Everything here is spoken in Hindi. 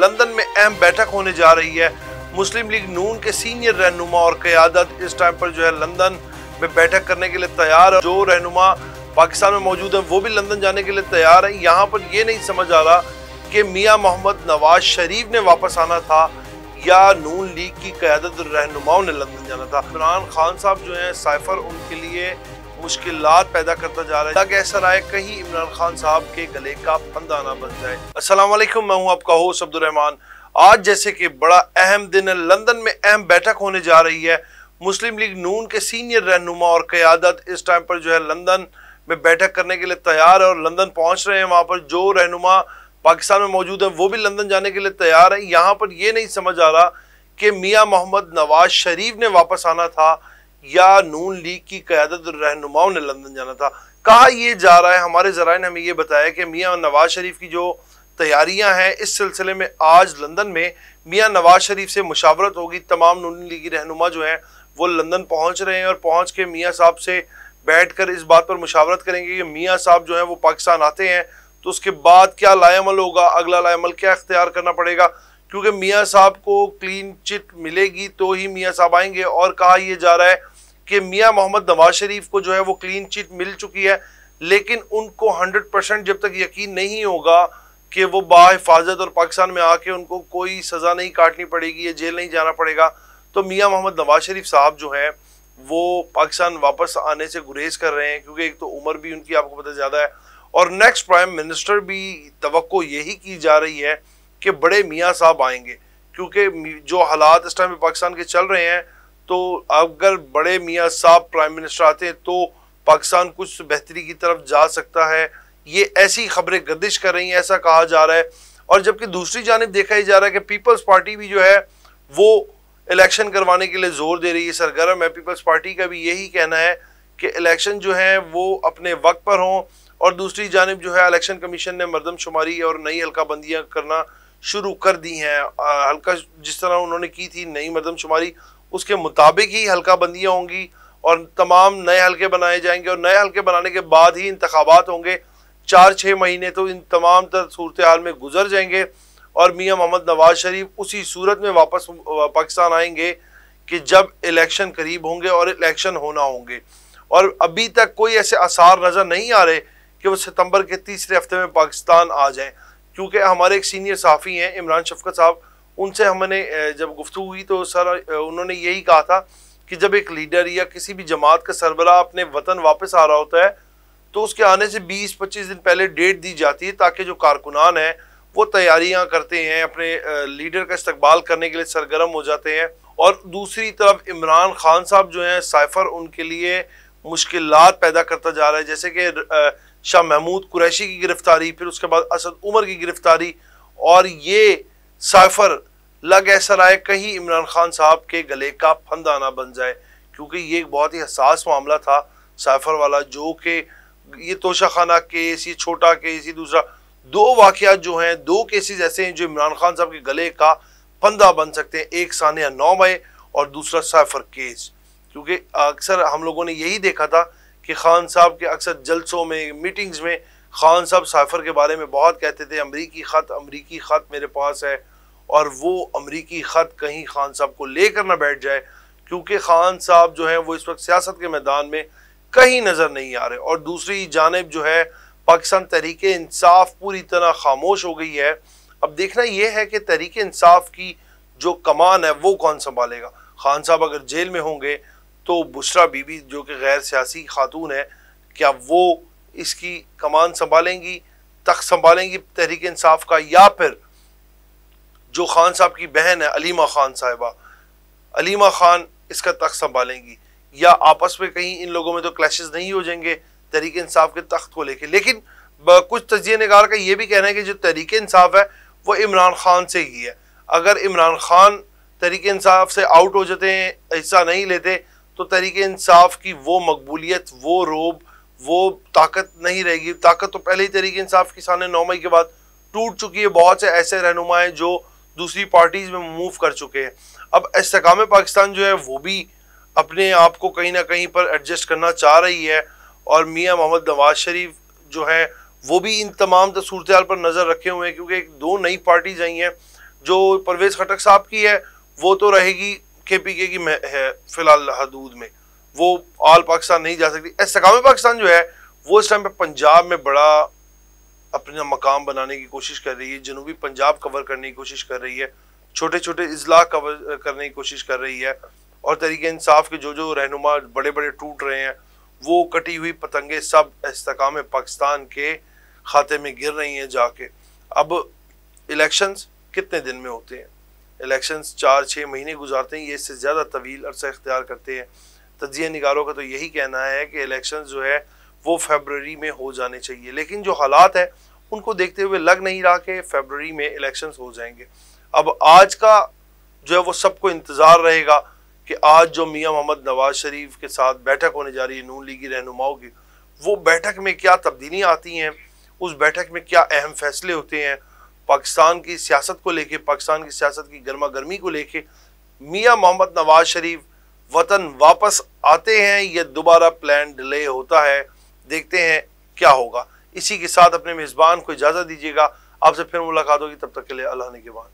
लंदन में अहम बैठक होने जा रही है मुस्लिम लीग नून के सीनियर रहनुमा और क्यादत इस टाइम पर जो है लंदन में बैठक करने के लिए तैयार है जो रहनुमा पाकिस्तान में मौजूद है वो भी लंदन जाने के लिए तैयार है यहाँ पर ये नहीं समझ आ रहा कि मियाँ मोहम्मद नवाज शरीफ ने वापस आना था या नून लीग की क्यादत रहनुमाओं ने लंदन जाना था इमरान खान साहब जो हैं साइफर उनके लिए मुश्किल पैदा करता जा रहा है ऐसा रहा है कहीं इमरान खान साहब के गले का फंदा ना बन जाए असल मैं हूँ आपका होस्ट अब्दुलरहमान आज जैसे कि बड़ा अहम दिन है लंदन में अहम बैठक होने जा रही है मुस्लिम लीग नून के सीनियर रहनुमा और क़्यादत इस टाइम पर जो है लंदन में बैठक करने के लिए तैयार है और लंदन पहुंच रहे हैं वहाँ पर जो रहनुमा पाकिस्तान में मौजूद है वो भी लंदन जाने के लिए तैयार है यहाँ पर ये नहीं समझ आ रहा कि मियाँ मोहम्मद नवाज शरीफ ने वापस आना था या नून लीग की क्यादत और रहनुमाओं ने लंदन जाना था कहा यह जा रहा है हमारे जरा ने हमें यह बताया कि मियाँ नवाज शरीफ की जो तैयारियां हैं इस सिलसिले में आज लंदन में मियाँ नवाज शरीफ से मुशावरत होगी तमाम नून लीगी रहनुमा जो हैं वो लंदन पहुंच रहे हैं और पहुंच के मियाँ साहब से बैठकर इस बात पर मुशावरत करेंगे कि मियाँ साहब जो हैं वो पाकिस्तान आते हैं तो उसके बाद क्या लायामल होगा अगला लायामल क्या अख्तियार करना पड़ेगा क्योंकि मियाँ साहब को क्लीन चिट मिलेगी तो ही मियाँ साहब आएंगे और कहा यह जा रहा है कि मियाँ मोहम्मद नवाज शरीफ को जो है वो क्लीन चिट मिल चुकी है लेकिन उनको हंड्रेड परसेंट जब तक यकीन नहीं होगा कि वो बाहिफाजत और पाकिस्तान में आके उनको कोई सज़ा नहीं काटनी पड़ेगी या जेल नहीं जाना पड़ेगा तो मियाँ मोहम्मद नवाज शरीफ साहब जो हैं वो पाकिस्तान वापस आने से गुरेज कर रहे हैं क्योंकि एक तो उम्र भी उनकी आपको पता ज़्यादा है और नेक्स्ट प्राइम मिनिस्टर भी तो यही की जा रही है कि बड़े मियाँ साहब आएंगे क्योंकि जो हालात इस टाइम पाकिस्तान के चल रहे हैं तो अगर बड़े मियाँ साहब प्राइम मिनिस्टर आते हैं तो पाकिस्तान कुछ बेहतरी की तरफ जा सकता है ये ऐसी खबरें गर्दिश कर रही हैं ऐसा कहा जा रहा है और जबकि दूसरी जानब देखा ही जा रहा है कि पीपल्स पार्टी भी जो है वो इलेक्शन करवाने के लिए ज़ोर दे रही है सरगर्म है पीपल्स पार्टी का भी यही कहना है कि इलेक्शन जो है वो अपने वक्त पर हों और दूसरी जानब जो है इलेक्शन कमीशन ने मरदमशुमारी और नई हल्का बंदियाँ करना शुरू कर दी हैं हल्का जिस तरह उन्होंने की थी नई मरदमशुमारी उसके मुताबिक ही हल्का बंदियाँ होंगी और तमाम नए हल्के बनाए जाएंगे और नए हल्के बनाने के बाद ही इंतबात होंगे चार छः महीने तो इन तमाम तर सूरत हाल में गुजर जाएंगे और मियाँ मोहम्मद नवाज शरीफ उसी सूरत में वापस पाकिस्तान आएंगे कि जब इलेक्शन करीब होंगे और इलेक्शन होना होंगे और अभी तक कोई ऐसे आसार नज़र नहीं आ रहे कि वो सितंबर के तीसरे हफ्ते में पाकिस्तान आ जाएं क्योंकि हमारे एक सीनियर साफ़ी हैं इमरान शफकत साहब उनसे हमने जब गुफ्तु हुई तो सर उन्होंने यही कहा था कि जब एक लीडर या किसी भी जमात का सरबरा अपने वतन वापस आ रहा होता है तो उसके आने से 20-25 दिन पहले डेट दी जाती है ताकि जो कारकुनान हैं वो तैयारियां करते हैं अपने लीडर का इस्तकबाल करने के लिए सरगर्म हो जाते हैं और दूसरी तरफ इमरान खान साहब जो हैं साइफर उनके लिए मुश्किल पैदा करता जा रहा है जैसे कि शाह महमूद कुरैशी की गिरफ्तारी फिर उसके बाद असद उमर की गिरफ्तारी और ये साइफर लग ऐसा लाए कहीं इमरान खान साहब के गले का फंदा ना बन जाए क्योंकि ये एक बहुत ही हसास मामला था साइफर वाला जो कि ये तोशा खाना केस ये छोटा केस ये दूसरा दो वाकयात जो हैं दो केसेस ऐसे हैं जो इमरान खान साहब के गले का फंदा बन सकते हैं एक सानिया नौ मई और दूसरा साइफर केस क्योंकि अक्सर हम लोगों ने यही देखा था कि खान साहब के अक्सर जलसों में मीटिंग्स में खान साहब साइफ़र के बारे में बहुत कहते थे अमरीकी ख़त अमरीकी ख़त मेरे पास है और वो अमरीकी ख़त कहीं खान साहब को लेकर ना बैठ जाए क्योंकि खान साहब जो है वो इस वक्त सियासत के मैदान में कहीं नज़र नहीं आ रहे और दूसरी जानब जो है पाकिस्तान तहरीक इंसाफ पूरी तरह खामोश हो गई है अब देखना यह है कि तहरीक इंसाफ की जो कमान है वो कौन संभालेगा खान साहब अगर जेल में होंगे तो बुशरा बीबी जो कि गैर सियासी खातून है क्या वो इसकी कमान संभालेंगी तख्त संभालेंगी तहरीक इंसाफ का या फिर जो खान साहब की बहन है अलीमा खान साहिबा अलीमा खान इसका तख्त संभालेंगी या आपस में कहीं इन लोगों में तो क्लैशेस नहीं हो जाएंगे तहरीक इंसाफ के तख्त को लेके लेकिन कुछ तजिए नगार का ये भी कहना है कि जो तहरीक इंसाफ है वो इमरान खान से ही है अगर इमरान खान तहरीक इंसाफ से आउट हो जाते हैं हिस्सा नहीं लेते तो तहरीक इंसाफ की वो मकबूलियत वो रोब वो ताकत नहीं रहेगी ताकत तो पहले ही तरीके इंसाफ किसान है नौ मई के बाद टूट चुकी है बहुत से ऐसे रहनुमा हैं जो दूसरी पार्टीज में मूव कर चुके हैं अब इसकाम पाकिस्तान जो है वो भी अपने आप को कहीं ना कहीं पर एडजस्ट करना चाह रही है और मियाँ मोहम्मद नवाज शरीफ जो है वो भी इन तमाम सूरत पर नज़र रखे हुए हैं क्योंकि दो नई पार्टीज आई हैं जो परवेज़ खटक साहब की है वो तो रहेगी के पी के की फिलहाल हदूद में वो ऑल पाकिस्तान नहीं जा सकती इसकाम पाकिस्तान जो है वो इस टाइम पर पंजाब में बड़ा अपना मकाम बनाने की कोशिश कर रही है जनूबी पंजाब कवर करने की कोशिश कर रही है छोटे छोटे अजला कवर करने की कोशिश कर रही है और तरीके इंसाफ के जो जो रहनुमा बड़े बड़े टूट रहे हैं वो कटी हुई पतंगे सब इसकाम पाकिस्तान के खाते में गिर रही हैं जाके अब इलेक्शंस कितने दिन में होते हैं इलेक्शंस चार छः महीने गुजारते हैं ये इससे ज़्यादा तवील अरसा इख्तियार करते हैं तजिया निगारों का तो यही कहना है कि इलेक्शन जो है वो फेबररी में हो जाने चाहिए लेकिन जो हालात है उनको देखते हुए लग नहीं रहा कि फेबररी में इलेक्शन हो जाएंगे अब आज का जो है वो सबको इंतज़ार रहेगा कि आज जो मियाँ मोहम्मद नवाज शरीफ के साथ बैठक होने जा रही है नून लीगी रहनुमाओं की वो बैठक में क्या तब्दीलियाँ आती हैं उस बैठक में क्या अहम फैसले होते हैं पाकिस्तान की सियासत को लेके पाकिस्तान की सियासत की गर्मा गर्मी को लेके मियाँ मोहम्मद नवाज शरीफ वतन वापस आते हैं या दोबारा प्लान डिले होता है देखते हैं क्या होगा इसी के साथ अपने मेज़बान को इजाज़त दीजिएगा आपसे फिर मुलाकात होगी तब तक के लिए अल्लाह ने के बाद